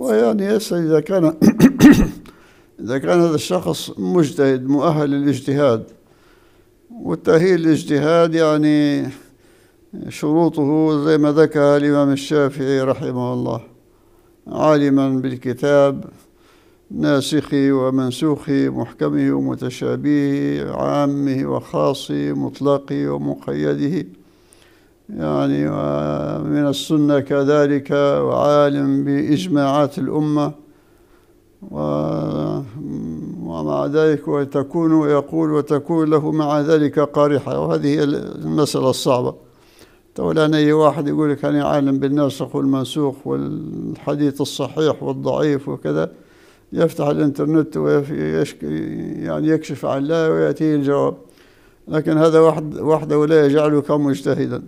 ويعني يسأل إذا كان إذا كان هذا الشخص مجتهد مؤهل للاجتهاد والتأهيل للاجتهاد يعني شروطه زي ما ذكر الإمام الشافعي رحمه الله عالما بالكتاب ناسخه ومنسوخه محكمه ومتشابهه عامه وخاصه مطلقه ومقيده يعني ومن السنة كذلك وعالم بإجماعات الأمة ومع ذلك وتكون ويقول وتكون له مع ذلك قارحة وهذه المسألة الصعبة تقول أنا أي واحد يقول لك أنا عالم بالناسخ والمنسوخ والحديث الصحيح والضعيف وكذا يفتح الإنترنت يعني يكشف عن الله ويأتيه الجواب لكن هذا وحده لا يجعلك مجتهدا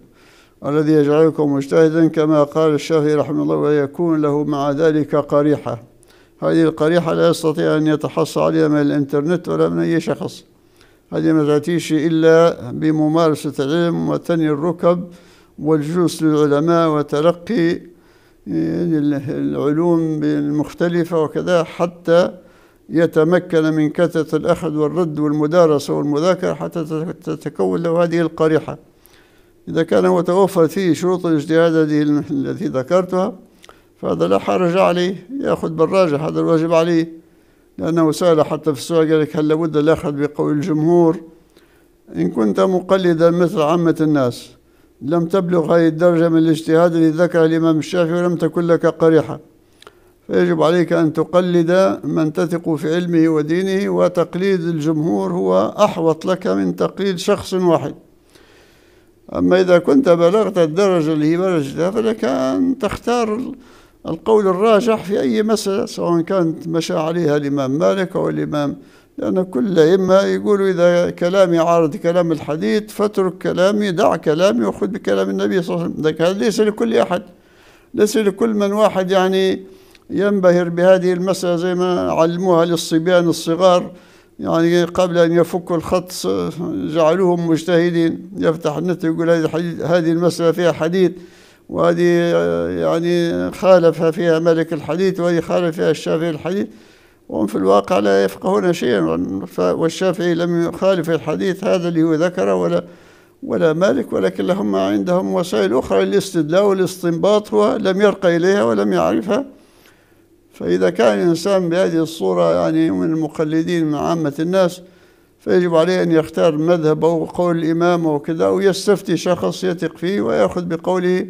الذي يجعلكم مجتهدا كما قال الشافعي رحمه الله ويكون له مع ذلك قريحة هذه القريحة لا يستطيع أن يتحصل عليها من الإنترنت ولا من أي شخص هذه ما تأتيش إلا بممارسة العلم وثني الركب والجلوس للعلماء وتلقي يعني العلوم المختلفة وكذا حتى يتمكن من كثرة الأخذ والرد والمدارسة والمذاكرة حتى تتكون له هذه القريحة إذا كان توفر فيه شروط الاجتهاد هذه التي ذكرتها فهذا لا حرج عليه يأخذ بالراجح هذا الواجب عليه لأنه سأل حتى في السؤال قال لك هل لابد الأخذ بقول الجمهور إن كنت مقلدا مثل عامة الناس لم تبلغ هذه الدرجة من الاجتهاد الذي ذكر الإمام الشافعي ولم تكن لك قريحة فيجب عليك أن تقلد من تثق في علمه ودينه وتقليد الجمهور هو أحوط لك من تقليد شخص واحد أما إذا كنت بلغت الدرجة اللي هي درجتها فلك أن تختار القول الراجح في أي مسألة سواء كانت مشى عليها الإمام مالك أو الإمام لأن كل إما يقولوا إذا كلامي عارض كلام الحديث فاترك كلامي دع كلامي وخذ بكلام النبي صلى الله عليه وسلم ذلك هذا ليس لكل أحد ليس لكل من واحد يعني ينبهر بهذه المسألة زي ما علموها للصبيان الصغار يعني قبل أن يفكوا الخط جعلوهم مجتهدين يفتح النت يقول هذه المسألة فيها حديث وهذه يعني خالف فيها ملك الحديث وهذه خالف فيها الشافعي الحديث وهم في الواقع لا يفقهون شيئا والشافعي لم يخالف الحديث هذا اللي هو ذكره ولا ولا مالك ولكن لهم عندهم وسائل أخرى للاستدلال والاستنباط هو لم يرقى إليها ولم يعرفها فإذا كان الإنسان بهذه الصورة يعني من المقلدين من عامة الناس فيجب عليه أن يختار مذهبه وقول الإمام وكذا ويستفتي شخص يثق فيه ويأخذ بقوله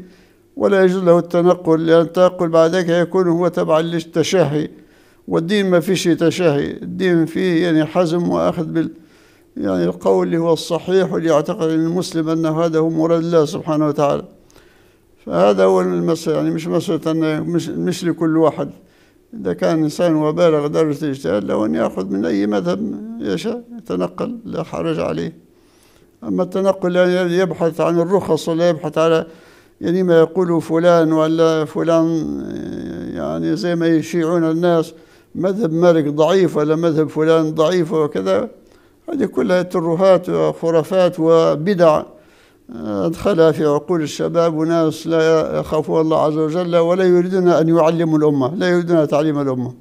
ولا يجوز له التنقل لأن التنقل بعد ذلك يكون هو تبعا للتشهي والدين ما فيش تشهي الدين فيه يعني حزم وأخذ بال يعني القول اللي هو الصحيح واللي يعتقد المسلم أن هذا هو مراد الله سبحانه وتعالى فهذا هو المسألة يعني مش مسألة مش, مش لكل واحد إذا كان إنسان وبالغ درجة الاجتهاد له أن يأخذ من أي مذهب يشاء يتنقل لا حرج عليه أما التنقل يعني يبحث عن الرخص ولا يبحث على يعني ما يقوله فلان ولا فلان يعني زي ما يشيعون الناس مذهب مالك ضعيف ولا مذهب فلان ضعيف وكذا هذه كلها ترهات وخرافات وبدع أدخلها في عقول الشباب وناس لا يخافون الله عز وجل ولا يريدون أن يعلموا الأمة لا يريدون تعليم الأمة